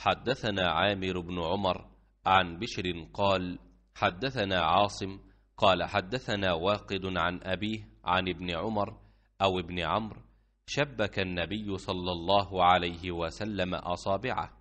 حدثنا عامر بن عمر عن بشر قال حدثنا عاصم قال حدثنا واقد عن أبيه عن ابن عمر أو ابن عمرو شبك النبي صلى الله عليه وسلم أصابعه